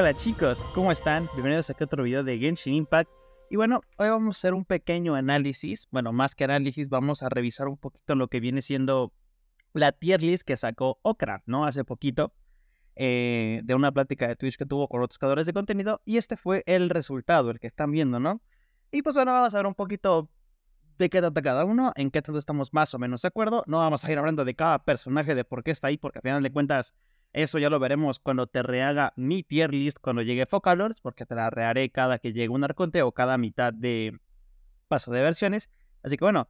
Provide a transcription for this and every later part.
Hola chicos, ¿cómo están? Bienvenidos a este otro video de Genshin Impact. Y bueno, hoy vamos a hacer un pequeño análisis. Bueno, más que análisis, vamos a revisar un poquito lo que viene siendo la tier list que sacó Okra, ¿no? Hace poquito, eh, de una plática de Twitch que tuvo con otros creadores de contenido. Y este fue el resultado, el que están viendo, ¿no? Y pues ahora vamos a ver un poquito de qué trata cada uno, en qué tanto estamos más o menos de acuerdo. No vamos a ir hablando de cada personaje, de por qué está ahí, porque al final de cuentas eso ya lo veremos cuando te rehaga mi tier list cuando llegue Focalords, porque te la rearé cada que llegue un arconte o cada mitad de paso de versiones. Así que bueno,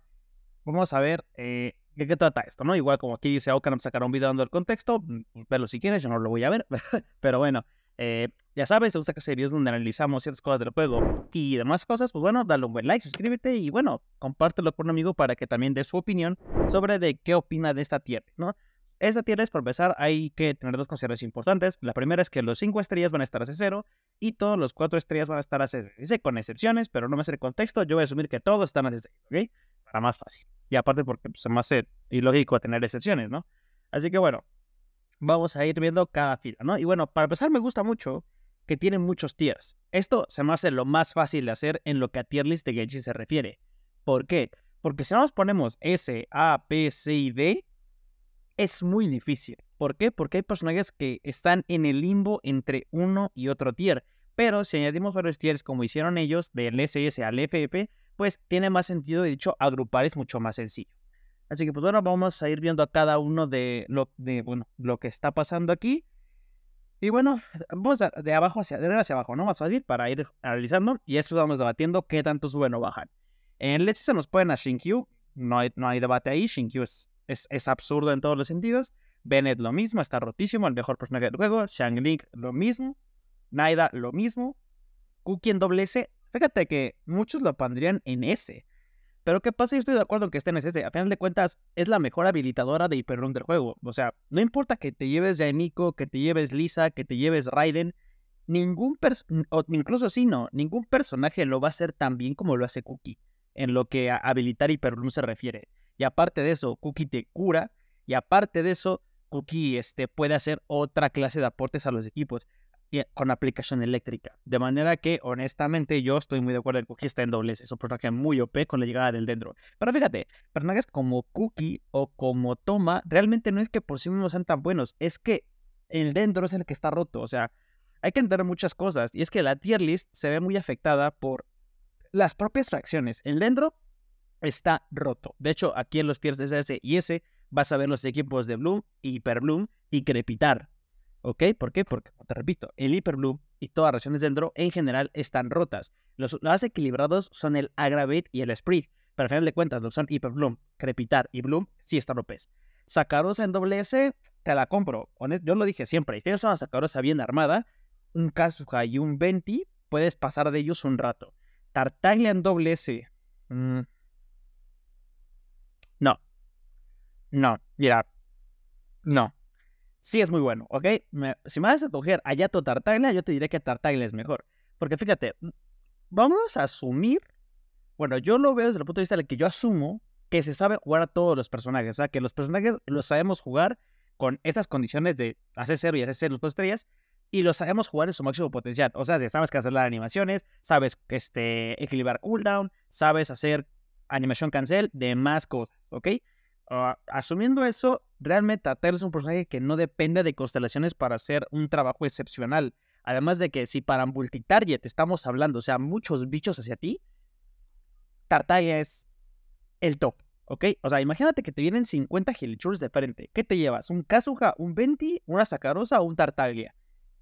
vamos a ver eh, de qué trata esto, ¿no? Igual como aquí dice Okanam pues, sacará un video dando el contexto, mm, pero pues, si quieres, yo no lo voy a ver, pero bueno. Eh, ya sabes, te gusta que videos donde analizamos ciertas cosas del juego y demás cosas, pues bueno, dale un buen like, suscríbete y bueno, compártelo con un amigo para que también dé su opinión sobre de qué opina de esta tier, ¿no? Esta tier list, por empezar, hay que tener dos consideraciones importantes. La primera es que los 5 estrellas van a estar a 0 y todos los 4 estrellas van a estar a Dice con excepciones, pero no me hace el contexto. Yo voy a asumir que todos están a 6 ¿ok? Para más fácil. Y aparte porque pues, se me hace ilógico tener excepciones, ¿no? Así que bueno, vamos a ir viendo cada fila, ¿no? Y bueno, para empezar, me gusta mucho que tienen muchos tiers. Esto se me hace lo más fácil de hacer en lo que a tier list de Genshin se refiere. ¿Por qué? Porque si no nos ponemos S, A, P, C y D, es muy difícil. ¿Por qué? Porque hay personajes que están en el limbo entre uno y otro tier. Pero si añadimos varios tiers como hicieron ellos, del SS al FF, pues tiene más sentido. De hecho, agrupar es mucho más sencillo. Así que pues bueno, vamos a ir viendo a cada uno de lo, de, bueno, lo que está pasando aquí. Y bueno, vamos de abajo hacia, arriba hacia abajo, ¿no? Más fácil para ir analizando y esto vamos debatiendo qué tanto suben o bajan. En el se nos pueden a Shinkyu, no hay, no hay debate ahí, Shinkyu es es, absurdo en todos los sentidos. Bennett lo mismo, está rotísimo, el mejor personaje del juego. shang lo mismo. Naida lo mismo. Cookie en doble S. Fíjate que muchos lo pondrían en S. Pero ¿qué pasa? Yo estoy de acuerdo en que esté en S. A final de cuentas, es la mejor habilitadora de Hyperloom del juego. O sea, no importa que te lleves Yaimiko, que te lleves Lisa, que te lleves Raiden. Ningún o incluso si no, ningún personaje lo va a hacer tan bien como lo hace Cookie en lo que a habilitar Hyperloom se refiere. Y aparte de eso, Cookie te cura. Y aparte de eso, Cookie este, puede hacer otra clase de aportes a los equipos eh, con aplicación eléctrica. De manera que, honestamente, yo estoy muy de acuerdo en Cookie está en dobles. Es un personaje muy OP con la llegada del Dendro. Pero fíjate, personajes como Cookie o como Toma realmente no es que por sí mismos sean tan buenos. Es que el Dendro es el que está roto. O sea, hay que entender muchas cosas. Y es que la tier list se ve muy afectada por las propias fracciones. El Dendro está roto. De hecho, aquí en los tiers SS y S vas a ver los equipos de Bloom Hyper Bloom y crepitar. ¿Ok? ¿Por qué? Porque, te repito, el Bloom y todas las de dentro en general están rotas. Los más equilibrados son el Aggravate y el Spread. Pero al final de cuentas, los son Bloom, crepitar y Bloom sí están ropes. Sacarosa en doble S, te la compro. Yo lo dije siempre. Si tienes una Sacarosa bien armada, un Kazuha y un Venti, puedes pasar de ellos un rato. Tartaglia en doble S mm, No, mira, no. Sí es muy bueno, ¿ok? si me vas a coger a Yato Tartaglia, yo te diré que Tartaglia es mejor. Porque fíjate, mm, vamos a asumir, bueno, yo lo veo desde el punto de vista del que yo asumo que se sabe jugar a todos los personajes. O sea, que los personajes los sabemos jugar con estas condiciones de hacer cero y hacer cero los estrellas y los sabemos jugar en su máximo potencial. O sea, sabes cancelar animaciones, sabes este, equilibrar cooldown, sabes hacer animación cancel, demás cosas, ¿ok? Ah, asumiendo eso, realmente Tartaglia es un personaje que no depende de constelaciones para hacer un trabajo excepcional. Además de que si para multitarget estamos hablando, o sea, muchos bichos hacia ti, Tartaglia es el top, ¿ok? O sea, imagínate que te vienen 50 Helichurs de frente. ¿Qué te llevas? ¿Un Kazuha, un Venti, una Sacarosa? o un Tartaglia?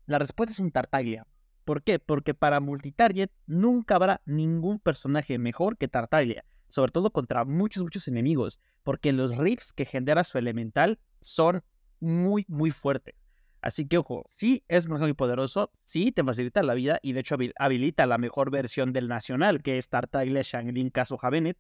La respuesta es un Tartaglia. ¿Por qué? Porque para multitarget nunca habrá ningún personaje mejor que Tartaglia sobre todo contra muchos, muchos enemigos, porque los riffs que genera su elemental son muy, muy fuertes. Así que ojo, sí es muy poderoso, sí te facilita la vida y de hecho habilita la mejor versión del nacional, que es Tartagle, Shangrin, caso javenet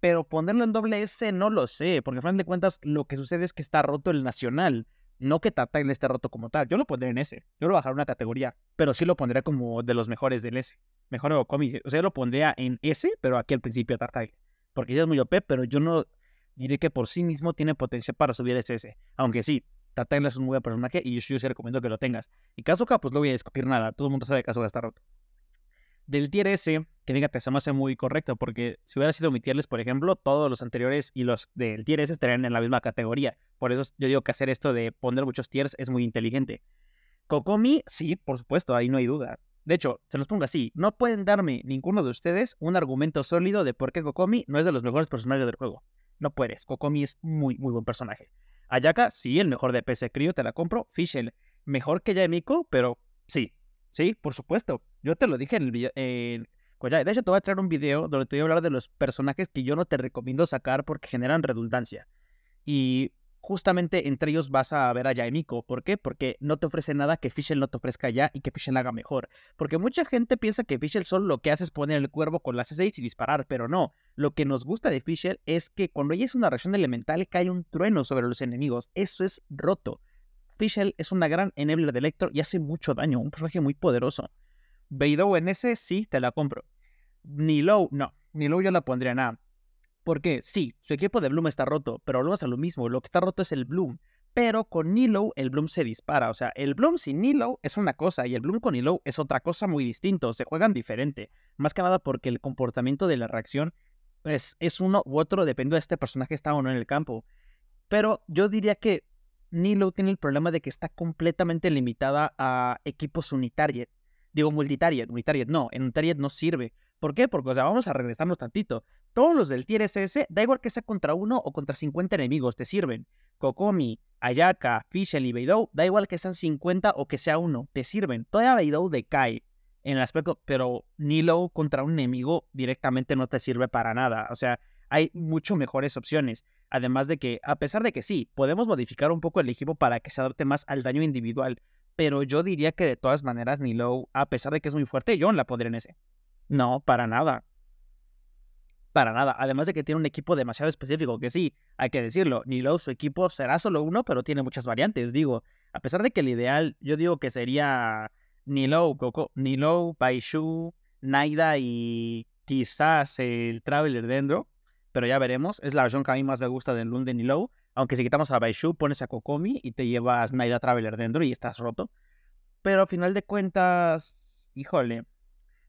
Pero ponerlo en doble S no lo sé, porque al final de cuentas lo que sucede es que está roto el nacional. No que Tata en este roto como tal. Yo lo pondré en S Yo lo bajaría una categoría. Pero sí lo pondría como de los mejores del S. Mejor o cómic. O sea, lo pondría en S, pero aquí al principio Tata. Porque sí es muy OP, pero yo no diré que por sí mismo tiene potencia para subir ese S. Aunque sí, Tata es un muy buen personaje y yo, sí sí recomiendo que lo tengas. Y Kazuka, pues no voy a discutir nada. Todo el mundo sabe que Kazuka está roto. Del tier S, que fíjate, se me hace muy correcto, porque si hubiera sido mi tier por ejemplo, todos los anteriores y los del tier S estarían en la misma categoría. Por eso yo digo que hacer esto de poner muchos tiers es muy inteligente. Kokomi, sí, por supuesto, ahí no hay duda. De hecho, se los pongo así, no pueden darme ninguno de ustedes un argumento sólido de por qué Kokomi no es de los mejores personajes del juego. No puedes, Kokomi es muy, muy buen personaje. Ayaka, sí, el mejor de PC creo te la compro. Fischl, mejor que Yamiko, pero sí, sí, por supuesto. Yo te lo dije en el video. Pues de hecho, te voy a traer un video donde te voy a hablar de los personajes que yo no te recomiendo sacar porque generan redundancia. Y justamente entre ellos vas a ver a Yaemiko. ¿Por qué? Porque no te ofrece nada que Fischl no te ofrezca ya y que Fischl haga mejor. Porque mucha gente piensa que Fischl solo lo que hace es poner el cuervo con las C6 y disparar, pero no. Lo que nos gusta de Fischl es que cuando ella es una reacción elemental cae un trueno sobre los enemigos. Eso es roto. Fischl es una gran enabler de Electro y hace mucho daño, un personaje muy poderoso. Beidou ese, sí, te la compro. Nilo, no. Nilo yo la pondría nada. porque Sí, su equipo de Bloom está roto, pero volvemos a lo mismo. Lo que está roto es el Bloom. Pero con Nilo, el Bloom se dispara. O sea, el Bloom sin Nilo es una cosa y el Bloom con Nilo es otra cosa muy distinto. Se juegan diferente. Más que nada porque el comportamiento de la reacción es, pues, es uno u otro, dependiendo de este personaje está o no en el campo. Pero yo diría que Nilo tiene el problema de que está completamente limitada a equipos unitarios digo multitarget, multitarget no, en un no sirve. ¿Por qué? Porque, o sea, vamos a regresarnos tantito. Todos los del tier SS, da igual que sea contra uno o contra 50 enemigos, te sirven. Kokomi, Ayaka, Fischl y Beidou, da igual que sean 50 o que sea uno, te sirven. Todavía Beidou decae en el aspecto, pero Nilo contra un enemigo directamente no te sirve para nada. O sea, hay mucho mejores opciones. Además de que, a pesar de que sí, podemos modificar un poco el equipo para que se adapte más al daño individual, pero yo diría que de todas maneras Milo, a pesar de que es muy fuerte, yo la pondría en ese. No, para nada. Para nada. Además de que tiene un equipo demasiado específico, que sí, hay que decirlo. Nilou, su equipo será solo uno, pero tiene muchas variantes. Digo, a pesar de que el ideal, yo digo que sería Nilo, Coco, Nilo, Baishu, Naida y quizás el Traveler Dendro, pero ya veremos. Es la versión que a mí más me gusta del Lund de low aunque si quitamos a Baishu, pones a Kokomi y te llevas Naida Traveler dentro y estás roto. Pero al final de cuentas, híjole.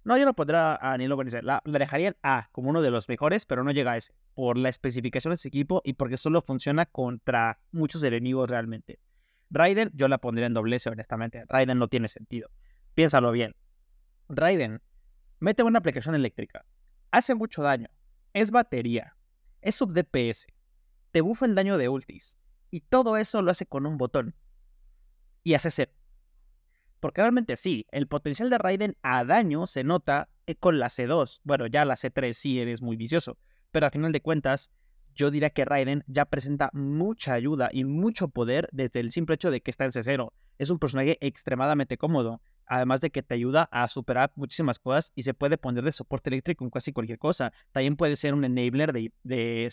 No, yo no pondría a Nilo Benicer. La, dejaría en A como uno de los mejores, pero no llega a ese. Por la especificación de ese equipo y porque solo funciona contra muchos enemigos realmente. Raiden, yo la pondría en S, honestamente. Raiden no tiene sentido. Piénsalo bien. Raiden, mete una aplicación eléctrica. Hace mucho daño. Es batería. Es sub DPS te bufa el daño de ultis. Y todo eso lo hace con un botón. Y hace set. Porque realmente sí, el potencial de Raiden a daño se nota eh, con la C2. Bueno, ya la C3 sí eres muy vicioso. Pero al final de cuentas, yo diría que Raiden ya presenta mucha ayuda y mucho poder desde el simple hecho de que está en C0. Es un personaje extremadamente cómodo. Además de que te ayuda a superar muchísimas cosas y se puede poner de soporte eléctrico en casi cualquier cosa. También puede ser un enabler de, de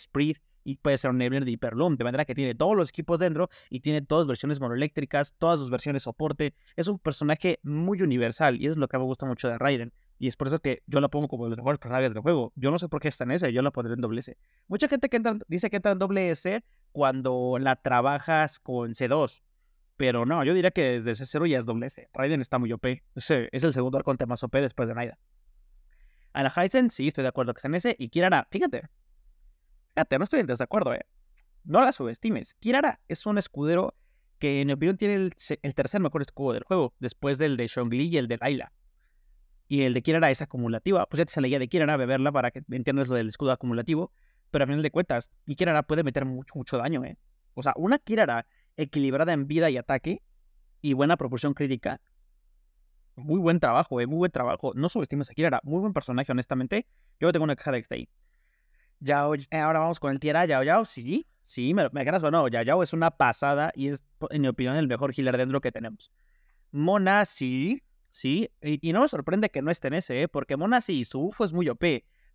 y puede ser un Nebler de Hyperloom, de manera que tiene todos los equipos dentro y tiene todas versiones monoeléctricas, todas sus versiones soporte. Es un personaje muy universal y eso es lo que me gusta mucho de Raiden. Y es por eso que yo la pongo como de los mejores personajes del juego. Yo no sé por qué está en ese, yo la pondré en doble S. Mucha gente que dice que entra en doble S cuando la trabajas con C2. Pero no, yo diría que desde C0 ya es doble S. Raiden está muy OP. es el segundo arconte más OP después de Naida. Ana Heisen, sí, estoy de acuerdo que está en ese. Y Kirara, fíjate, no estoy en desacuerdo, ¿eh? No la subestimes. Kirara es un escudero que, en mi opinión, tiene el, tercer mejor escudo del juego, después del de Shongli y el de Daila. Y el de Kirara es acumulativa. Pues ya te salía de Kirara, beberla para que entiendas lo del escudo acumulativo. Pero a final de cuentas, y Kirara puede meter mucho, daño, ¿eh? O sea, una Kirara equilibrada en vida y ataque y buena proporción crítica. Muy buen trabajo, ¿eh? Muy buen trabajo. No subestimes a Kirara. Muy buen personaje, honestamente. Yo tengo una caja de ahí Yao, eh, ahora vamos con el tierra. Yao Yao, sí, sí, me, me o no, Yao Yao es una pasada y es, en mi opinión, el mejor healer dentro que tenemos. Mona, sí, sí, y, no me sorprende que no esté en ese, ¿eh? porque Mona sí, su bufo es muy OP,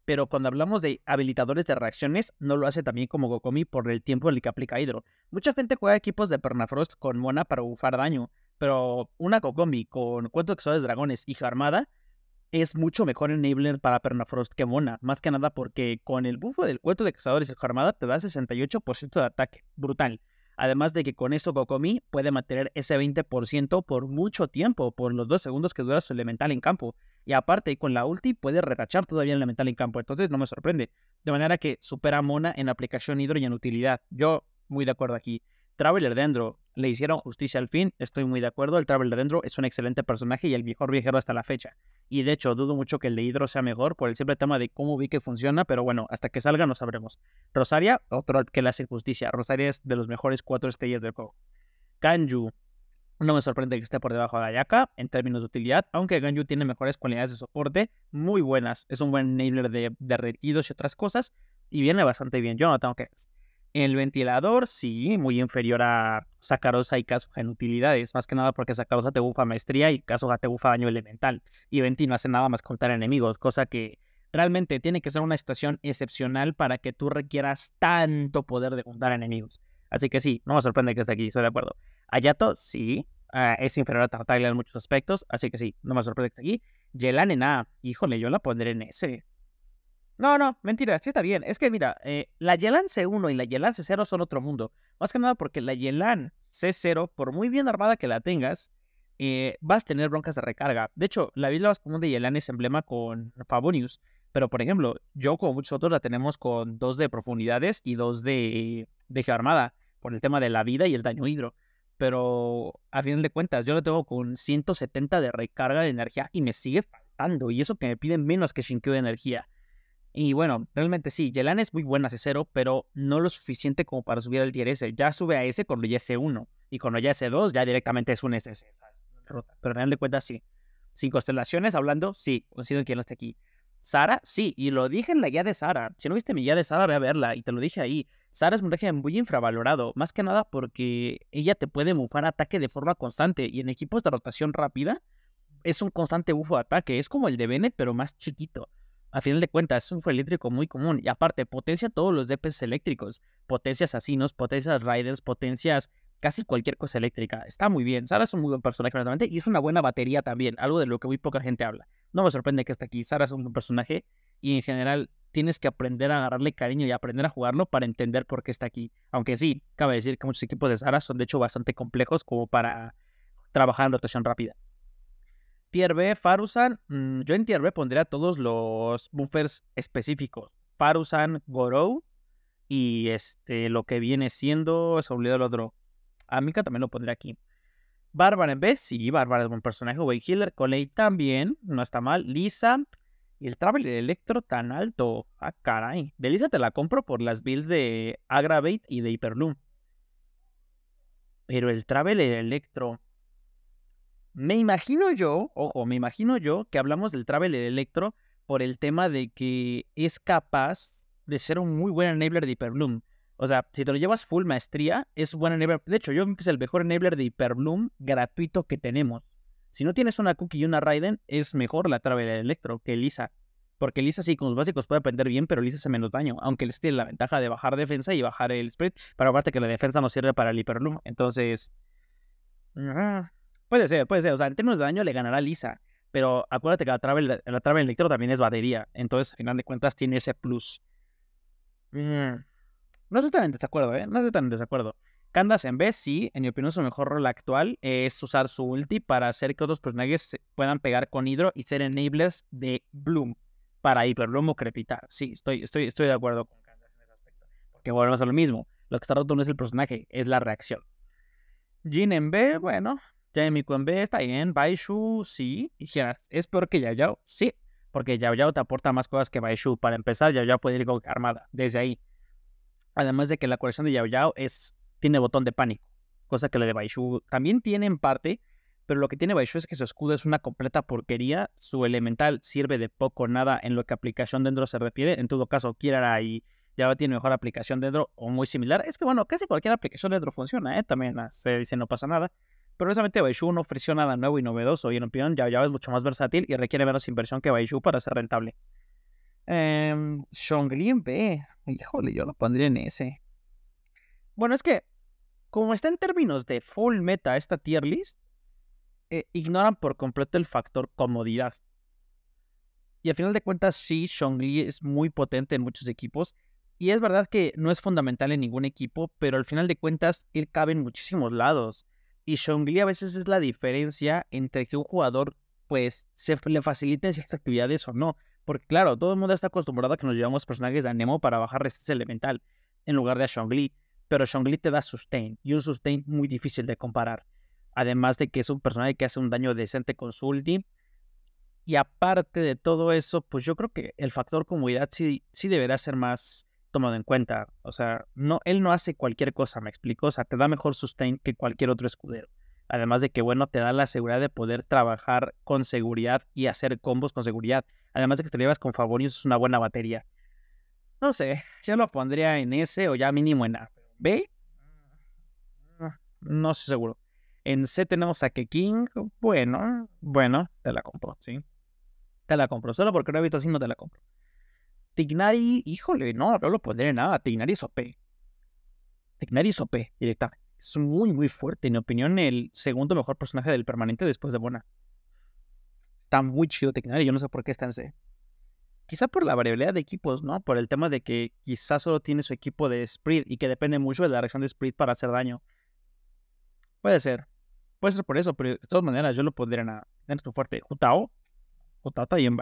pero cuando hablamos de habilitadores de reacciones, no lo hace también como Gokomi por el tiempo en el que aplica hidro. Mucha gente juega equipos de Pernafrost con Mona para bufar daño, pero una Gokomi con Cuento de Dragones y su armada es mucho mejor enabler para Pernafrost que Mona, más que nada porque con el bufo del cuento de cazadores y armada te da 68% de ataque, brutal. Además de que con esto Kokomi puede mantener ese 20% por mucho tiempo, por los dos segundos que dura su elemental en campo. Y aparte, con la ulti puede retachar todavía el elemental en campo, entonces no me sorprende. De manera que supera a Mona en aplicación hidro y en utilidad. Yo, muy de acuerdo aquí. Traveler Dendro, le hicieron justicia al fin, estoy muy de acuerdo. El Traveler Dendro es un excelente personaje y el mejor viajero hasta la fecha. Y de hecho, dudo mucho que el de Hidro sea mejor por el simple tema de cómo vi que funciona, pero bueno, hasta que salga no sabremos. Rosaria, otro que la hace justicia. Rosaria es de los mejores cuatro estrellas del juego. Ganju, no me sorprende que esté por debajo de Ayaka en términos de utilidad, aunque Ganju tiene mejores cualidades de soporte, muy buenas. Es un buen enabler de, derretidos y otras cosas, y viene bastante bien. Yo no tengo que el ventilador, sí, muy inferior a Sacarosa y Caso en utilidades, más que nada porque Sacarosa te bufa maestría y Caso te bufa daño elemental. Y Venti no hace nada más contar enemigos, cosa que realmente tiene que ser una situación excepcional para que tú requieras tanto poder de contar enemigos. Así que sí, no me sorprende que esté aquí, estoy de acuerdo. Ayato, sí, ah, es inferior a Tartaglia en muchos aspectos, así que sí, no me sorprende que esté aquí. Yelan en híjole, yo la pondré en S. No, no, mentira, sí está bien. Es que mira, eh, la Yelan C1 y la Yelan C0 son otro mundo. Más que nada porque la Yelan C0, por muy bien armada que la tengas, eh, vas a tener broncas de recarga. De hecho, la Biblia más común de Yelan es emblema con Pavonius. Pero, por ejemplo, yo, como muchos otros, la tenemos con dos de profundidades y dos de, de armada por el tema de la vida y el daño hidro. Pero, a final de cuentas, yo la tengo con 170 de recarga de energía y me sigue faltando. Y eso que me piden menos que Shinkyo de energía. Y bueno, realmente sí, Yelan es muy buena C0, pero no lo suficiente como para subir al tier S. Ya sube a S con ya es 1 Y con ya es 2 ya directamente es un SS. Pero en realidad de sí. Sin constelaciones, hablando, sí, considero que no esté aquí. Sara, sí, y lo dije en la guía de Sara. Si no viste mi guía de Sara, ve a verla, y te lo dije ahí. Sara es un régimen muy infravalorado, más que nada porque ella te puede bufar ataque de forma constante, y en equipos de rotación rápida es un constante bufo de ataque. Es como el de Bennett, pero más chiquito. A final de cuentas, es un fuel eléctrico muy común y aparte potencia todos los DPS eléctricos, potencias asinos, potencias riders, potencias casi cualquier cosa eléctrica. Está muy bien. Sara es un muy buen personaje, realmente, y es una buena batería también, algo de lo que muy poca gente habla. No me sorprende que esté aquí. Sara es un buen personaje y en general tienes que aprender a agarrarle cariño y aprender a jugarlo para entender por qué está aquí. Aunque sí, cabe decir que muchos equipos de Sara son de hecho bastante complejos como para trabajar en rotación rápida. Tier B, Farusan, mm, yo en Tier B pondría todos los buffers específicos. Farusan, Gorou y este, lo que viene siendo es el otro. A también lo pondré aquí. Bárbara en B, sí, Bárbara es buen personaje. Way Healer, Coley también, no está mal. Lisa y el Traveler Electro tan alto. Ah, caray. De Lisa te la compro por las builds de Aggravate y de Hyperloom. Pero el Traveler Electro. Me imagino yo, ojo, me imagino yo que hablamos del Traveler Electro por el tema de que es capaz de ser un muy buen enabler de Hyperbloom. O sea, si te lo llevas full maestría, es buen enabler. De hecho, yo creo que es el mejor enabler de Hyperbloom gratuito que tenemos. Si no tienes una Cookie y una Raiden, es mejor la Traveler Electro que Lisa. Porque Lisa sí, con los básicos puede aprender bien, pero Lisa hace menos daño. Aunque les tiene la ventaja de bajar defensa y bajar el spread. Pero aparte que la defensa no sirve para el Hyperbloom. Entonces... Puede ser, puede ser. O sea, en términos de daño le ganará Lisa. Pero acuérdate que la travel la, electro también es batería. Entonces, al final de cuentas, tiene ese plus. No estoy tan en desacuerdo, ¿eh? No estoy tan en desacuerdo. Candas en B, sí, en mi opinión, su mejor rol actual es usar su ulti para hacer que otros personajes puedan pegar con hidro y ser enablers de Bloom para hiperbloom o Crepitar. Sí, estoy, estoy, estoy de acuerdo con Candas en ese aspecto. Porque volvemos a lo mismo. Lo que está roto no es el personaje, es la reacción. Jin en B, bueno, mi B está bien, Baishu sí, es peor que Yao Yao, sí, porque Yao Yao te aporta más cosas que Baishu. Para empezar, Yao Yao puede ir con armada desde ahí. Además de que la colección de Yao Yao es, tiene botón de pánico, cosa que la de Baishu también tiene en parte, pero lo que tiene Baishu es que su escudo es una completa porquería, su elemental sirve de poco o nada en lo que aplicación dentro se refiere, en todo caso Kirara y Yao tiene mejor aplicación dentro o muy similar. Es que bueno, casi cualquier aplicación dentro funciona, ¿eh? también ah, se dice no pasa nada pero obviamente Baishu no ofreció nada nuevo y novedoso y en opinión ya es mucho más versátil y requiere menos inversión que Baishu para ser rentable. Eh, en B. Híjole, yo lo pondría en S. Bueno, es que como está en términos de full meta esta tier list, eh, ignoran por completo el factor comodidad. Y al final de cuentas, sí, Shongli es muy potente en muchos equipos. Y es verdad que no es fundamental en ningún equipo, pero al final de cuentas, él cabe en muchísimos lados. Y Shongli a veces es la diferencia entre que un jugador, pues, se le faciliten ciertas actividades o no. Porque claro, todo el mundo está acostumbrado a que nos llevamos personajes de Anemo para bajar resistencia elemental, en lugar de a Shongli. Pero Shongli te da sustain, y un sustain muy difícil de comparar. Además de que es un personaje que hace un daño decente con su ulti. Y aparte de todo eso, pues yo creo que el factor comodidad sí deberá ser más tomado en cuenta. O sea, no, él no hace cualquier cosa, me explico. O sea, te da mejor sustain que cualquier otro escudero. Además de que, bueno, te da la seguridad de poder trabajar con seguridad y hacer combos con seguridad. Además de que te llevas con eso es una buena batería. No sé, yo lo pondría en S o ya mínimo en A. ¿B? Ah, no estoy seguro. En C tenemos a Keqing. Bueno, bueno, te la compro, sí. Te la compro. Solo porque no he visto así, no te la compro. Tignari, híjole, no, no lo pondré en nada. Tignari es OP. Tignari es Es muy, muy fuerte. En mi opinión, el segundo mejor personaje del permanente después de Bona. Está muy chido Tignari. Yo no sé por qué está en C. Quizá por la variabilidad de equipos, ¿no? Por el tema de que quizás solo tiene su equipo de Sprint y que depende mucho de la reacción de Sprit para hacer daño. Puede ser. Puede ser por eso, pero de todas maneras yo lo pondré. en A. en fuerte. Jutao. Jutao está bien,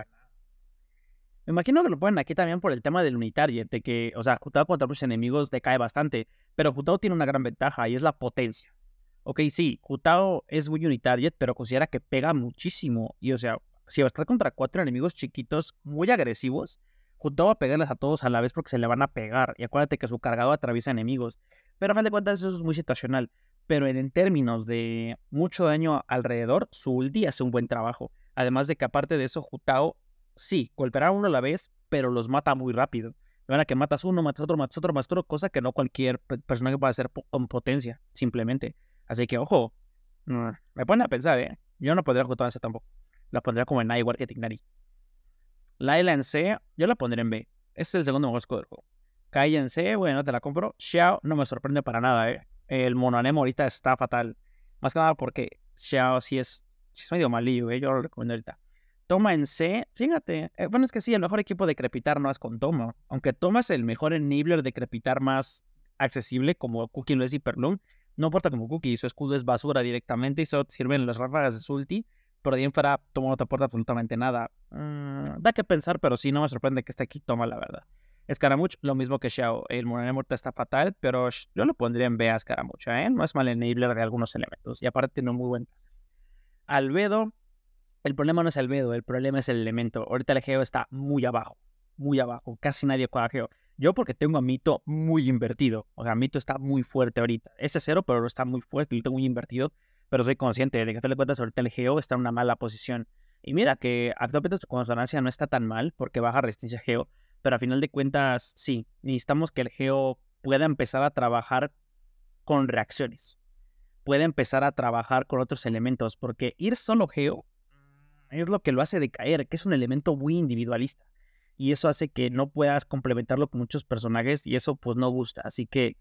me imagino que lo ponen aquí también por el tema del Unitarget, de que, o sea, Jutao contra muchos enemigos decae bastante, pero Jutao tiene una gran ventaja y es la potencia. Ok, sí, Jutao es muy Unitarget, pero considera que pega muchísimo. Y, o sea, si va a estar contra cuatro enemigos chiquitos muy agresivos, Jutao va a pegarles a todos a la vez porque se le van a pegar. Y acuérdate que su cargado atraviesa enemigos. Pero a fin de cuentas, eso es muy situacional. Pero en términos de mucho daño alrededor, su ulti hace un buen trabajo. Además de que aparte de eso, Jutao sí, golpear a uno a la vez, pero los mata muy rápido. De a que matas uno, matas otro, matas otro, matas otro, cosa que no cualquier personaje puede hacer con potencia, simplemente. Así que, ojo, mm, me pone a pensar, ¿eh? Yo no podría con esa tampoco. La pondría como en A igual que Laila en C, yo la pondré en B. Este es el segundo mejor escudo del juego. Kai en C, bueno, te la compro. Xiao no me sorprende para nada, ¿eh? El mononemo ahorita está fatal. Más que nada porque Xiao sí es, sí es medio malillo, ¿eh? Yo lo recomiendo ahorita. Toma en C, fíjate, eh, bueno, es que sí, el mejor equipo de crepitar no es con Toma, aunque Toma es el mejor enabler de crepitar más accesible, como Cookie lo es Hyperloom, no importa como Cookie, su escudo es basura directamente y solo sirven las ráfagas de Sulti, pero de ahí Toma no te aporta absolutamente nada. Mm, da que pensar, pero sí, no me sorprende que esté aquí Toma, la verdad. Escaramuch, lo mismo que Xiao. El Morena está fatal, pero yo lo pondría en B a Escaramuch, ¿eh? No es mal enabler de algunos elementos. Y aparte tiene un muy buen. Albedo, el problema no es el miedo, el problema es el elemento. Ahorita el geo está muy abajo, muy abajo. Casi nadie juega geo. Yo porque tengo a Mito muy invertido. O sea, Mito está muy fuerte ahorita. Ese cero, pero está muy fuerte y tengo muy invertido. Pero soy consciente de que a fin de cuentas ahorita el geo está en una mala posición. Y mira que actualmente su consonancia no está tan mal porque baja resistencia geo. Pero a final de cuentas, sí, necesitamos que el geo pueda empezar a trabajar con reacciones. Pueda empezar a trabajar con otros elementos. Porque ir solo geo es lo que lo hace decaer, que es un elemento muy individualista. Y eso hace que no puedas complementarlo con muchos personajes y eso pues no gusta. Así que,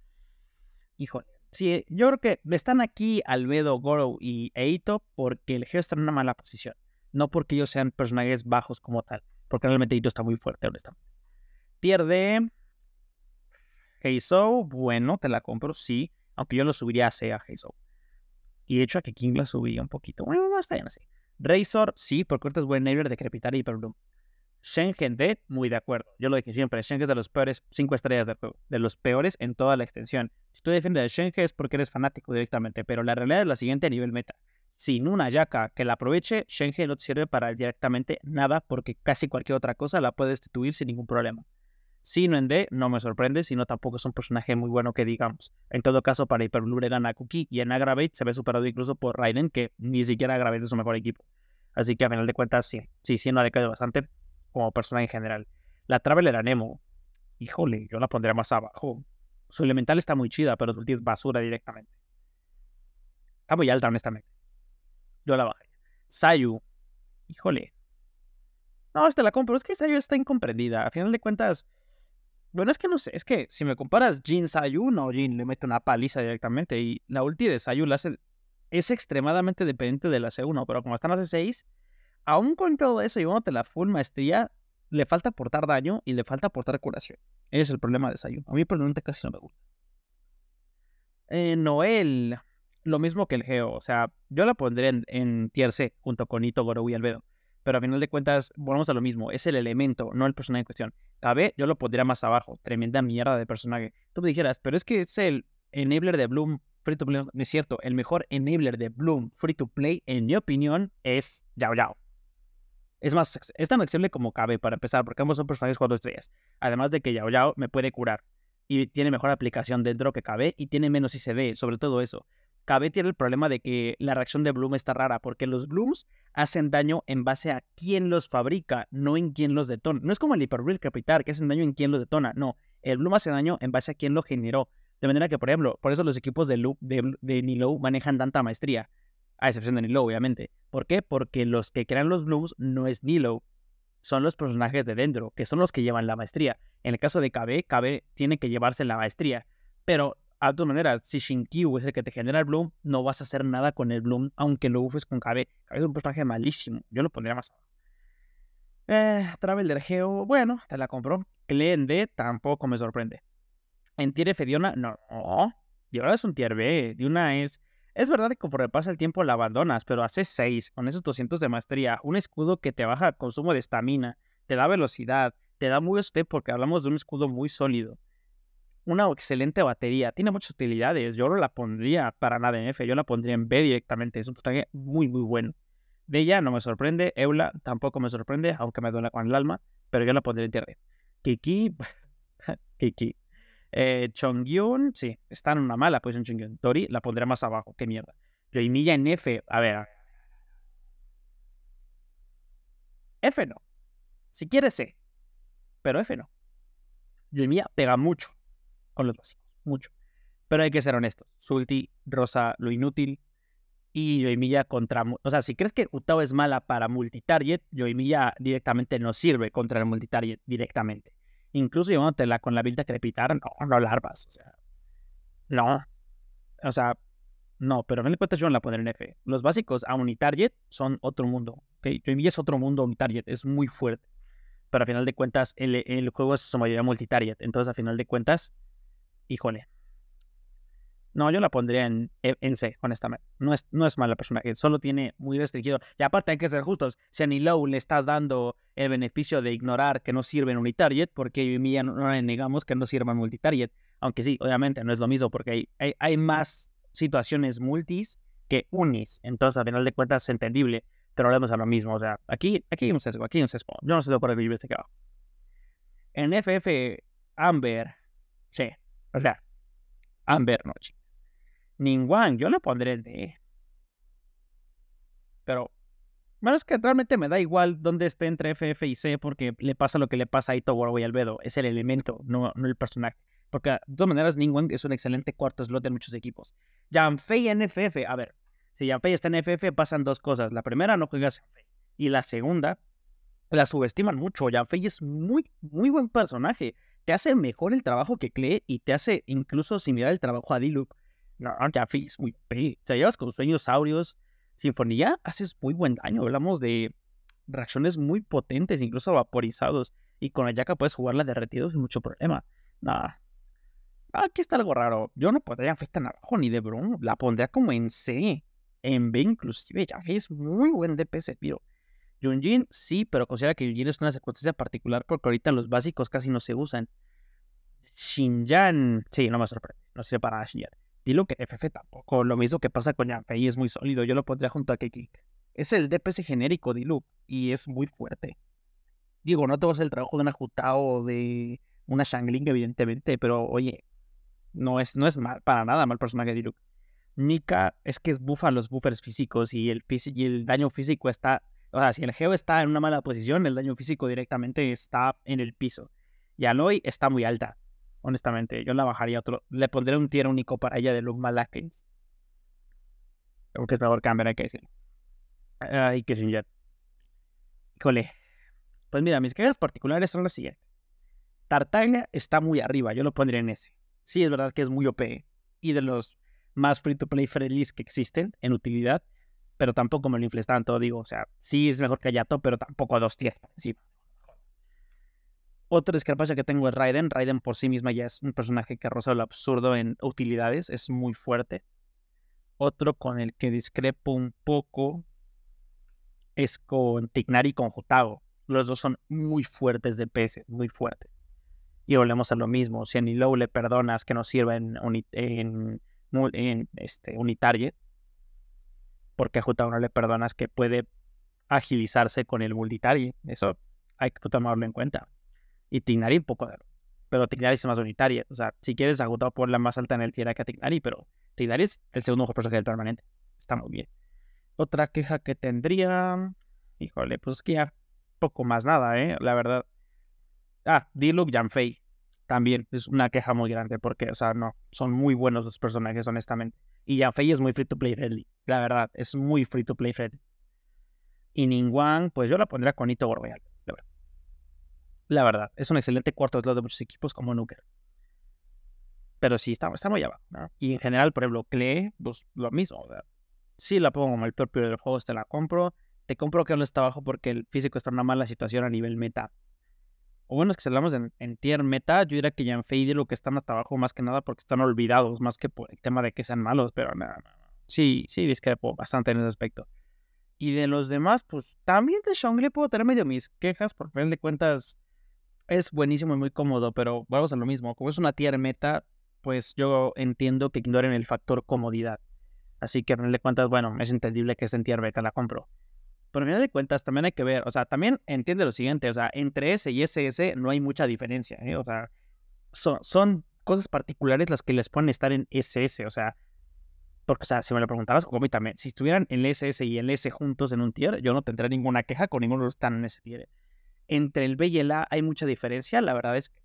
híjole, sí, yo creo que están aquí Albedo, Goro y Eito porque el Geo está en una mala posición. No porque ellos sean personajes bajos como tal, porque realmente Eito está muy fuerte, honestamente. Tier D, Heizou, bueno, te la compro, sí, aunque yo lo subiría a C a Heizou. Y de hecho a que King la subía un poquito. Bueno, está bien así. Razor, sí, porque ahorita es buen neighbor de Crepitar y Hyperbloom. Shengen D, muy de acuerdo. Yo lo dije siempre, Shengen es de los peores, cinco estrellas de juego, de los peores en toda la extensión. Si tú defiendes a Shengen es porque eres fanático directamente, pero la realidad es la siguiente a nivel meta. Sin una yaca que la aproveche, Shengen no te sirve para directamente nada porque casi cualquier otra cosa la puedes destituir sin ningún problema no en D, no me sorprende, sino tampoco es un personaje muy bueno que digamos. En todo caso, para Hyperlure era Nakuki y en Aggravate se ve superado incluso por Raiden, que ni siquiera Aggravate es su mejor equipo. Así que a final de cuentas, sí, sí, sí, no ha decaído bastante como personaje en general. La Traveler Nemo. híjole, yo la pondría más abajo. Su elemental está muy chida, pero su basura directamente. Está muy alta, honestamente. Yo la bajaría. Sayu, híjole. No, esta la compro. Es que Sayu está incomprendida. A final de cuentas, bueno, es que no sé, es que si me comparas Jin Sayu, no, Jin le mete una paliza directamente y la ulti de Sayu es extremadamente dependiente de la C1, pero como están la C6, aún con todo eso y llevándote la full maestría, le falta aportar daño y le falta aportar curación. Ese es el problema de Sayu. A mí probablemente casi no me gusta. Eh, Noel, lo mismo que el Geo, o sea, yo la pondré en, tier C junto con Ito, Gorou y Albedo, pero a final de cuentas volvemos a lo mismo, es el elemento, no el personaje en cuestión a yo lo pondría más abajo. Tremenda mierda de personaje. Tú me dijeras, pero es que es el enabler de Bloom Free to Play. No es cierto, el mejor enabler de Bloom Free to Play, en mi opinión, es Yao Yao. Es más, es tan accesible como KB para empezar, porque ambos son personajes cuatro estrellas. Además de que Yao Yao me puede curar. Y tiene mejor aplicación dentro que KB y tiene menos ICD, sobre todo eso. KB tiene el problema de que la reacción de Bloom está rara, porque los Blooms hacen daño en base a quién los fabrica, no en quién los detona. No es como el Hyperreal Capital, que hacen daño en quién los detona. No, el Bloom hace daño en base a quién lo generó. De manera que, por ejemplo, por eso los equipos de, Loop, de, Nilo manejan tanta maestría. A excepción de Nilo, obviamente. ¿Por qué? Porque los que crean los Blooms no es Nilo, son los personajes de Dendro, que son los que llevan la maestría. En el caso de KB, KB tiene que llevarse la maestría. Pero a tu manera, si Shinkyu es el que te genera el Bloom, no vas a hacer nada con el Bloom, aunque lo bufes con KB. es un personaje malísimo. Yo lo pondría más Eh, Travel Geo, bueno, te la compró. Clende tampoco me sorprende. En Tier F no. no. es un Tier B. una es. Es verdad que como pasa el tiempo la abandonas, pero hace 6 con esos 200 de maestría. Un escudo que te baja consumo de estamina, te da velocidad, te da muy usted porque hablamos de un escudo muy sólido una excelente batería, tiene muchas utilidades. Yo no la pondría para nada en F, yo la pondría en B directamente. Es un traje muy, muy bueno. Bella ella no me sorprende, Eula tampoco me sorprende, aunque me duele con el alma, pero yo la pondré en tierra. Kiki, Kiki. Eh, Chongyun, sí, está en una mala posición Chongyun. Tori la pondré más abajo, qué mierda. Yoimiya en F, a ver. F no. Si quiere C, pero F no. Yoimiya pega mucho con los básicos mucho. Pero hay que ser honestos. Sulti rosa lo inútil y Yoimiya contra... O sea, si crees que Utao es mala para multitarget, Yoimiya directamente no sirve contra el multitarget directamente. Incluso llevándotela con la habilidad crepitar, no, no larvas. O sea, no. O sea, no, pero no le cuesta yo en la poner en F. Los básicos a unitarget son otro mundo. ¿okay? es otro mundo unitarget, es muy fuerte. Pero a final de cuentas, el, el juego es su mayoría multitarget. Entonces, a final de cuentas, híjole. No, yo la pondría en, en C, honestamente. No es, no es mala persona, eh, solo tiene muy restringido. Y aparte hay que ser justos, si a Nilo le estás dando el beneficio de ignorar que no sirven en unitarget, porque yo y Mía no le negamos que no sirvan en multitarget. Aunque sí, obviamente no es lo mismo, porque hay, más situaciones multis que unis. Entonces, al final de cuentas, es entendible, pero hablemos a lo mismo. O sea, aquí, aquí hay un sesgo, aquí hay un sesgo. Yo no sé por qué vivir este va. En FF Amber, sí, o sea, Amber noche yo le pondré D. E. Pero, bueno, es que realmente me da igual dónde esté entre FF y C porque le pasa lo que le pasa a Ito y Albedo. Es el elemento, no, no el personaje. Porque de todas maneras, Ningguang es un excelente cuarto slot en muchos equipos. Yanfei en FF, a ver, si Yanfei está en FF pasan dos cosas. La primera, no juegas Yanfei. Y la segunda, la subestiman mucho. Yanfei es muy, muy buen personaje te hace mejor el trabajo que Cle y te hace incluso similar el trabajo a Diluc. No, ya es muy Te o llevas con sueños saurios, sinfonía, haces muy buen daño. Hablamos de reacciones muy potentes, incluso vaporizados. Y con Ayaka puedes jugarla derretido sin mucho problema. Nada. Aquí está algo raro. Yo no podría afectar tan abajo ni de Bruno. La pondría como en C. En B inclusive. Ya es muy buen DPS, tío. Yunjin, sí, pero considera que Yunjin es una secuencia particular porque ahorita los básicos casi no se usan. Xinjiang, sí, no me sorprende, no sirve para nada Xinjiang. Dilo FF tampoco, lo mismo que pasa con Yanfei, es muy sólido, yo lo pondría junto a Kiki. Es el DPS genérico, de Diluc y es muy fuerte. Digo, no te hacer el trabajo de una Jutao o de una Shangling, evidentemente, pero oye, no es, no es mal, para nada mal personaje Diluc. Nika es que bufa los buffers físicos y el, y el daño físico está o sea, si el geo está en una mala posición, el daño físico directamente está en el piso. Y Aloy está muy alta, honestamente. Yo la bajaría otro. Le pondré un tier único para ella de Luke Malakins. Aunque es mejor hay que decirlo. Ay, que sin Híjole. Pues mira, mis cargas particulares son las siguientes. Tartaglia está muy arriba, yo lo pondría en ese. Sí, es verdad que es muy OP y de los más free to play friendly que existen en utilidad, pero tampoco me lo infles tanto, digo, o sea, sí es mejor que Hayato, pero tampoco a dos tierras. sí. Otra discrepancia que tengo es Raiden. Raiden por sí misma ya es un personaje que ha rozado lo absurdo en utilidades, es muy fuerte. Otro con el que discrepo un poco es con Tignari y con Jotago. Los dos son muy fuertes de peces, muy fuertes. Y volvemos a lo mismo. Si a Nilo le perdonas que no sirva en, en, en este, Unitarget, porque a J1 le perdonas que puede agilizarse con el multitari. Eso hay que tomarlo en cuenta. Y Tignari un poco de... Pero Tignari es más unitaria. O sea, si quieres a por la más alta en el tierra que a Tignari, pero Tignari es el segundo mejor personaje del permanente. Está muy bien. Otra queja que tendría... Híjole, pues que ya poco más nada, ¿eh? La verdad. Ah, Diluc Janfei. También es una queja muy grande porque, o sea, no, son muy buenos los personajes, honestamente. Y Yanfei es muy free to play friendly. La verdad, es muy free to play friendly. Y Ningguang, pues yo la pondría con Ito La verdad. La verdad, es un excelente cuarto de slot de muchos equipos como Nuker. Pero sí, está, muy abajo. Y en general, por ejemplo, Klee, pues lo mismo. Sí, la pongo como el peor del juego, te la compro. Te compro que no está abajo porque el físico está en una mala situación a nivel meta o bueno, es que si hablamos en, en, tier meta, yo diría que ya en Fade lo que están hasta abajo más que nada porque están olvidados, más que por el tema de que sean malos, pero nada, sí, sí discrepo bastante en ese aspecto. Y de los demás, pues también de Shangri puedo tener medio mis quejas, porque fin de cuentas es buenísimo y muy cómodo, pero vamos a lo mismo, como es una tier meta, pues yo entiendo que ignoren el factor comodidad. Así que al fin de cuentas, bueno, es entendible que es en tier meta, la compro. Pero a final de cuentas, también hay que ver, o sea, también entiende lo siguiente, o sea, entre S y SS no hay mucha diferencia, ¿eh? o sea, son, son cosas particulares las que les pueden estar en SS, o sea, porque, o sea, si me lo preguntaras como mí también, si estuvieran el SS y el S juntos en un tier, yo no tendría ninguna queja con ninguno de los que están en ese tier. ¿eh? Entre el B y el A hay mucha diferencia, la verdad es que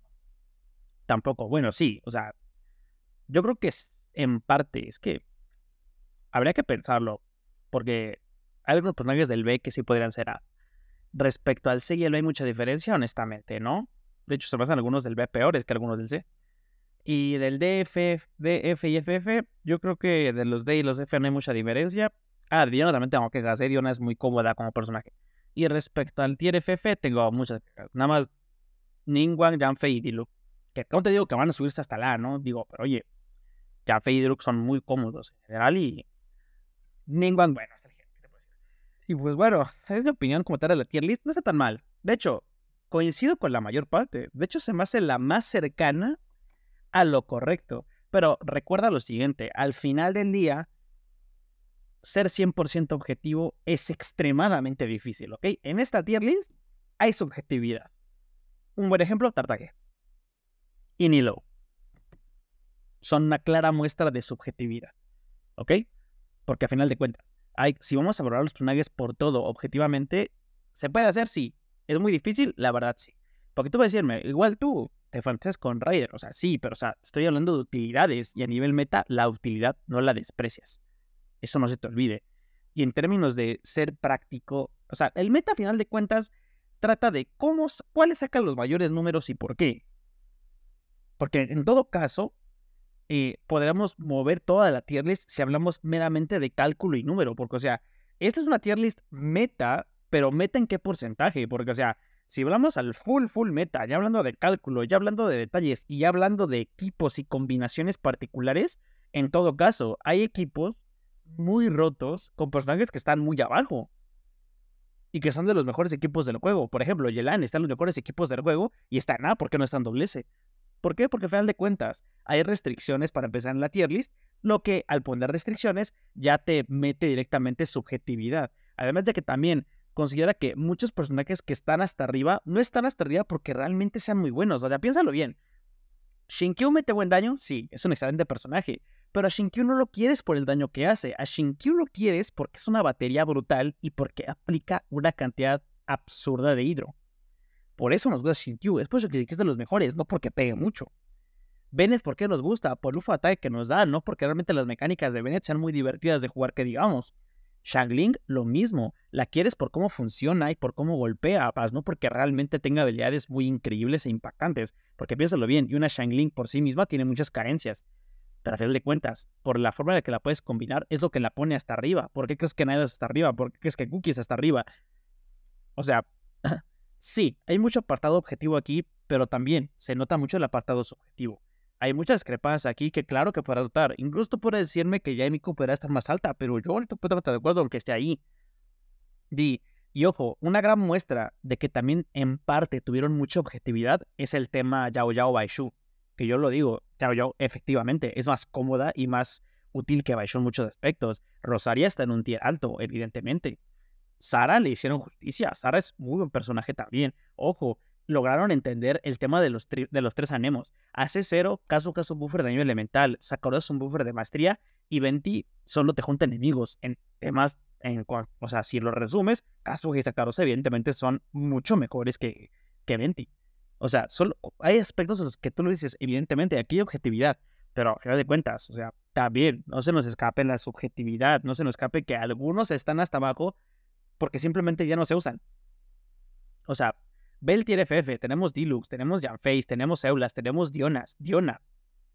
tampoco. Bueno, sí, o sea, yo creo que es en parte, es que habría que pensarlo, porque hay algunos personajes del B que sí podrían ser A. Respecto al C y el B hay mucha diferencia, honestamente, ¿no? De hecho, se pasan algunos del B peores que algunos del C. Y del D, F, D, F y FF, yo creo que de los D y los F no hay mucha diferencia. Ah, Diona también tengo que serie Diona es muy cómoda como personaje. Y respecto al tier FF, tengo muchas. Nada más Ningguang, Janfei y Diluc. Que como te digo que van a subirse hasta la, ¿no? Digo, pero oye, Janfei y Diluc son muy cómodos en general y. Ningguang, bueno, y pues bueno, es mi opinión como tal de la tier list. No está tan mal. De hecho, coincido con la mayor parte. De hecho, se me hace la más cercana a lo correcto. Pero recuerda lo siguiente, al final del día, ser 100% objetivo es extremadamente difícil, ¿ok? En esta tier list hay subjetividad. Un buen ejemplo, Tartaque Y Nilo. Son una clara muestra de subjetividad, ¿ok? Porque a final de cuentas, si vamos a valorar los personajes por todo objetivamente, ¿se puede hacer? Sí. ¿Es muy difícil? La verdad, sí. Porque tú vas a decirme, igual tú te fantasías con Raider, o sea, sí, pero o sea, estoy hablando de utilidades y a nivel meta la utilidad no la desprecias. Eso no se te olvide. Y en términos de ser práctico, o sea, el meta a final de cuentas trata de cómo, cuáles sacan los mayores números y por qué. Porque en todo caso, y eh, podríamos mover toda la tier list si hablamos meramente de cálculo y número, porque, o sea, esta es una tier list meta, pero meta en qué porcentaje, porque, o sea, si hablamos al full, full meta, ya hablando de cálculo, ya hablando de detalles y ya hablando de equipos y combinaciones particulares, en todo caso, hay equipos muy rotos con personajes que están muy abajo y que son de los mejores equipos del juego. Por ejemplo, Yelan está en los mejores equipos del juego y está en A porque no está en doble S. ¿Por qué? Porque al final de cuentas hay restricciones para empezar en la tier list, lo que al poner restricciones ya te mete directamente subjetividad. Además de que también considera que muchos personajes que están hasta arriba no están hasta arriba porque realmente sean muy buenos. O sea, piénsalo bien. ¿Shinkyu mete buen daño? Sí, es un excelente personaje. Pero a Shinkyu no lo quieres por el daño que hace. A Shinkyu lo quieres porque es una batería brutal y porque aplica una cantidad absurda de hidro. Por eso nos gusta Shinkyu, es por eso que que es de los mejores, no porque pegue mucho. Venes ¿por qué nos gusta? Por el Ufo Ataque que nos da, no porque realmente las mecánicas de Venes sean muy divertidas de jugar, que digamos. Shangling, lo mismo, la quieres por cómo funciona y por cómo golpea, más no porque realmente tenga habilidades muy increíbles e impactantes, porque piénsalo bien, y una Shangling por sí misma tiene muchas carencias. Pero a final de cuentas, por la forma en la que la puedes combinar, es lo que la pone hasta arriba. ¿Por qué crees que Naida está arriba? ¿Por qué crees que Cookie está arriba? O sea, Sí, hay mucho apartado objetivo aquí, pero también se nota mucho el apartado subjetivo. Hay muchas discrepancias aquí que claro que podrás notar. Incluso tú puedes decirme que ya mi estar más alta, pero yo no puedo tratar de acuerdo aunque esté ahí. Y, y ojo, una gran muestra de que también en parte tuvieron mucha objetividad es el tema Yao Yao Baishu. Que yo lo digo, Yao Yao efectivamente es más cómoda y más útil que Baishu en muchos aspectos. Rosaria está en un tier alto, evidentemente. Sara le hicieron justicia. Sara es muy buen personaje también. Ojo, lograron entender el tema de los, de los tres anemos. Hace cero. Kazuka es un buffer de daño elemental, Sakura es un buffer de maestría y Venti solo te junta enemigos en temas, en, o sea, si lo resumes, Kazuka y Sakura evidentemente son mucho mejores que, que Venti. O sea, solo, hay aspectos en los que tú lo dices, evidentemente, aquí hay objetividad, pero a final de cuentas, o sea, también no se nos escape la subjetividad, no se nos escape que algunos están hasta abajo porque simplemente ya no se usan. O sea, Bell tiene FF, tenemos Dilux, tenemos Janface, tenemos Eulas, tenemos Dionas. Diona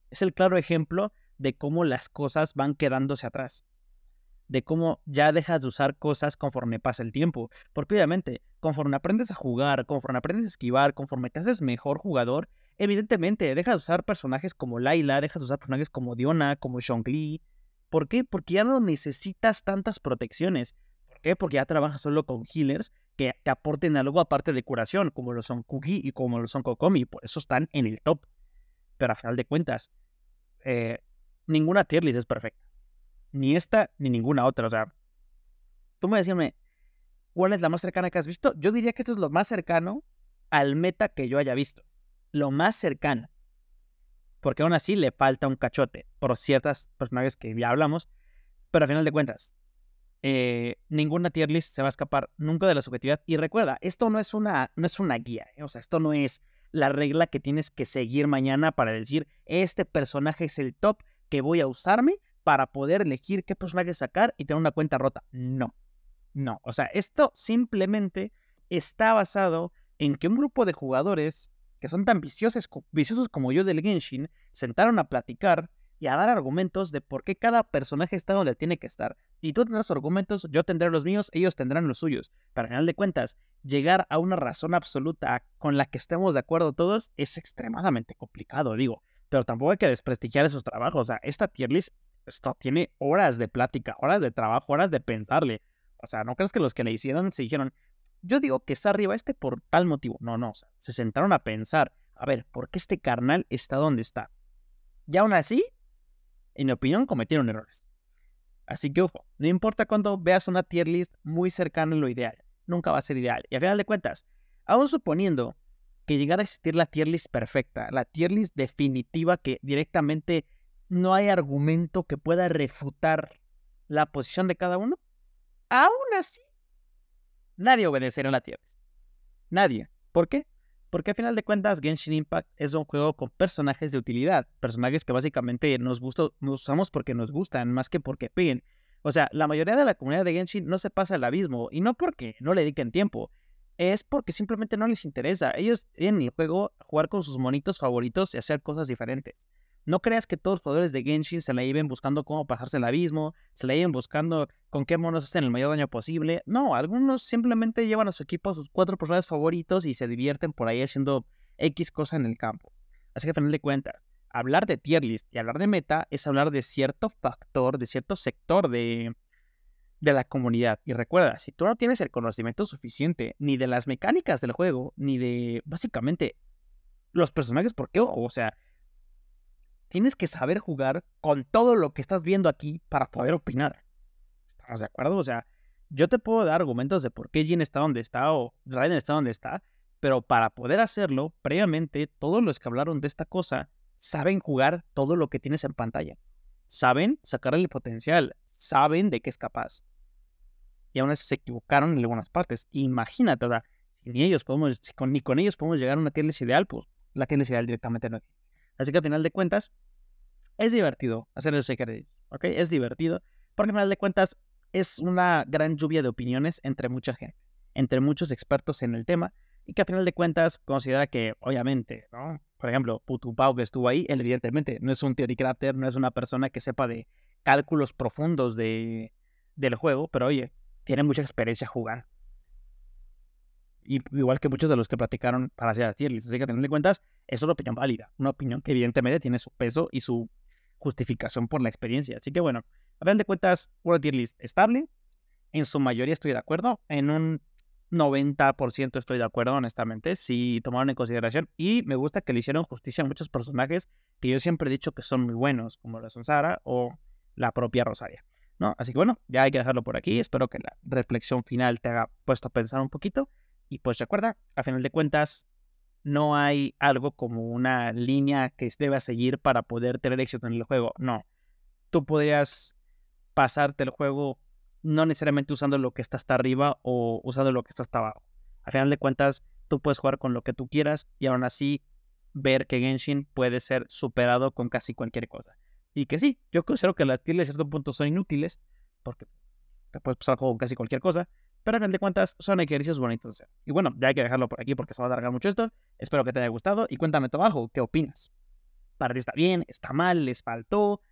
es el claro ejemplo de cómo las cosas van quedándose atrás. De cómo ya dejas de usar cosas conforme pasa el tiempo. Porque obviamente, conforme aprendes a jugar, conforme aprendes a esquivar, conforme te haces mejor jugador, evidentemente dejas de usar personajes como Laila, dejas de usar personajes como Diona, como Zhongli. ¿Por qué? Porque ya no necesitas tantas protecciones. ¿Por qué? Porque ya trabaja solo con healers que te aporten algo aparte de curación, como lo son Cookie y como lo son Kokomi. Por eso están en el top. Pero a final de cuentas, eh, ninguna tier list es perfecta. Ni esta ni ninguna otra. O sea, tú me decirme, ¿cuál es la más cercana que has visto? Yo diría que esto es lo más cercano al meta que yo haya visto. Lo más cercano. Porque aún así le falta un cachote por ciertas personajes que ya hablamos. Pero a final de cuentas, eh, ninguna tier list se va a escapar nunca de la subjetividad. Y recuerda, esto no es una, no es una guía, ¿eh? o sea, esto no es la regla que tienes que seguir mañana para decir, este personaje es el top que voy a usarme para poder elegir qué personaje sacar y tener una cuenta rota. No, no, o sea, esto simplemente está basado en que un grupo de jugadores que son tan viciosos, viciosos como yo del Genshin, sentaron a platicar y a dar argumentos de por qué cada personaje está donde tiene que estar, y tú tendrás argumentos, yo tendré los míos, ellos tendrán los suyos. Para final de cuentas, llegar a una razón absoluta con la que estemos de acuerdo todos es extremadamente complicado, digo. Pero tampoco hay que desprestigiar esos trabajos. O sea, esta tier list tiene horas de plática, horas de trabajo, horas de pensarle. O sea, ¿no crees que los que le hicieron se dijeron, yo digo que está arriba este por tal motivo? No, no, o sea, se sentaron a pensar, a ver, ¿por qué este carnal está donde está? Y aún así, en mi opinión, cometieron errores. Así que ojo, no importa cuando veas una tier list muy cercana a lo ideal, nunca va a ser ideal. Y a final de cuentas, aún suponiendo que llegara a existir la tier list perfecta, la tier list definitiva que directamente no hay argumento que pueda refutar la posición de cada uno, aún así, nadie obedecerá la tier list. Nadie. ¿Por qué? Porque a final de cuentas, Genshin Impact es un juego con personajes de utilidad, personajes que básicamente nos, gustan, nos usamos porque nos gustan, más que porque peguen. O sea, la mayoría de la comunidad de Genshin no se pasa al abismo, y no porque no le dediquen tiempo, es porque simplemente no les interesa. Ellos en el juego jugar con sus monitos favoritos y hacer cosas diferentes. No creas que todos los jugadores de Genshin se la lleven buscando cómo pasarse el abismo, se la lleven buscando con qué monos hacen el mayor daño posible. No, algunos simplemente llevan a su equipo a sus cuatro personajes favoritos y se divierten por ahí haciendo X cosa en el campo. Así que a final de cuentas, hablar de tier list y hablar de meta es hablar de cierto factor, de cierto sector de, de la comunidad. Y recuerda, si tú no tienes el conocimiento suficiente ni de las mecánicas del juego, ni de básicamente los personajes, ¿por qué? O sea, tienes que saber jugar con todo lo que estás viendo aquí para poder opinar. ¿Estamos de acuerdo? O sea, yo te puedo dar argumentos de por qué Jin está donde está o Raiden está donde está, pero para poder hacerlo, previamente, todos los que hablaron de esta cosa saben jugar todo lo que tienes en pantalla. Saben sacarle el potencial, saben de qué es capaz. Y aún así se equivocaron en algunas partes. Imagínate, o sea, si ni ellos podemos, con, ni con ellos podemos llegar a una tienda ideal, pues la tienes ideal directamente no existe. Así que al final de cuentas, es divertido hacer el Shaker ¿ok? Es divertido, porque al final de cuentas es una gran lluvia de opiniones entre mucha gente, entre muchos expertos en el tema, y que al final de cuentas considera que, obviamente, ¿no? Por ejemplo, Putupau que estuvo ahí, él evidentemente no es un theory no es una persona que sepa de cálculos profundos de, del juego, pero oye, tiene mucha experiencia jugando igual que muchos de los que platicaron para hacer las tier lists. Así que, teniendo en cuenta, eso es una opinión válida, una opinión que evidentemente tiene su peso y su justificación por la experiencia. Así que, bueno, a ver de cuentas, una tier list estable. En su mayoría estoy de acuerdo. En un 90% estoy de acuerdo, honestamente, si tomaron en consideración. Y me gusta que le hicieron justicia a muchos personajes que yo siempre he dicho que son muy buenos, como la son Sara o la propia Rosaria. ¿no? Así que bueno, ya hay que dejarlo por aquí. Espero que la reflexión final te haga puesto a pensar un poquito. Y pues recuerda, a final de cuentas, no hay algo como una línea que debe seguir para poder tener éxito en el juego. No. Tú podrías pasarte el juego no necesariamente usando lo que está hasta arriba o usando lo que está hasta abajo. A final de cuentas, tú puedes jugar con lo que tú quieras y aún así ver que Genshin puede ser superado con casi cualquier cosa. Y que sí, yo considero que las tiles a cierto punto son inútiles porque te puedes pasar el juego con casi cualquier cosa, pero al final de cuentas son ejercicios bonitos de hacer. Y bueno, ya hay que dejarlo por aquí porque se va a alargar mucho esto. Espero que te haya gustado y cuéntame tú abajo, ¿qué opinas? ¿Para ti está bien? ¿Está mal? ¿Les faltó?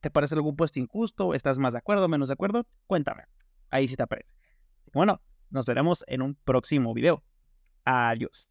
¿Te parece algún puesto injusto? ¿Estás más de acuerdo? ¿Menos de acuerdo? Cuéntame. Ahí sí te aparece. Bueno, nos veremos en un próximo video. Adiós.